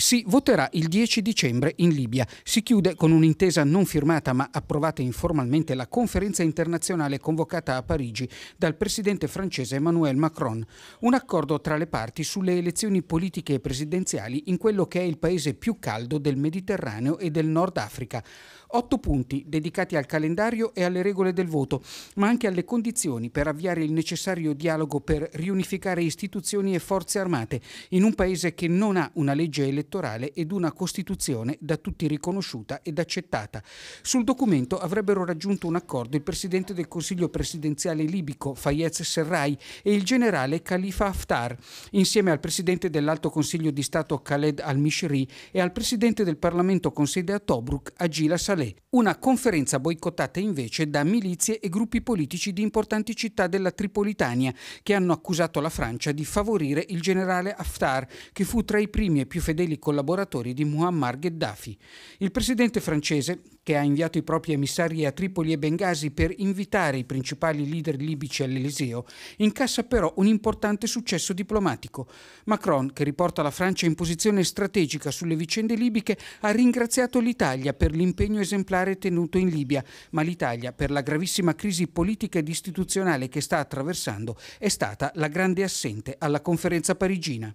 Si voterà il 10 dicembre in Libia. Si chiude con un'intesa non firmata ma approvata informalmente la conferenza internazionale convocata a Parigi dal presidente francese Emmanuel Macron. Un accordo tra le parti sulle elezioni politiche e presidenziali in quello che è il paese più caldo del Mediterraneo e del Nord Africa. Otto punti dedicati al calendario e alle regole del voto, ma anche alle condizioni per avviare il necessario dialogo per riunificare istituzioni e forze armate in un paese che non ha una legge elettorale elettorale ed una Costituzione da tutti riconosciuta ed accettata. Sul documento avrebbero raggiunto un accordo il presidente del Consiglio presidenziale libico Fayez Serrai e il generale Khalifa Haftar, insieme al presidente dell'Alto Consiglio di Stato Khaled al-Mishri e al presidente del Parlamento con sede a Tobruk Agila Saleh. Una conferenza boicottata invece da milizie e gruppi politici di importanti città della Tripolitania che hanno accusato la Francia di favorire il generale Haftar, che fu tra i primi e più fedeli collaboratori di Muammar Gheddafi. Il presidente francese, che ha inviato i propri emissari a Tripoli e Benghazi per invitare i principali leader libici all'Eliseo, incassa però un importante successo diplomatico. Macron, che riporta la Francia in posizione strategica sulle vicende libiche, ha ringraziato l'Italia per l'impegno esemplare tenuto in Libia, ma l'Italia, per la gravissima crisi politica ed istituzionale che sta attraversando, è stata la grande assente alla conferenza parigina.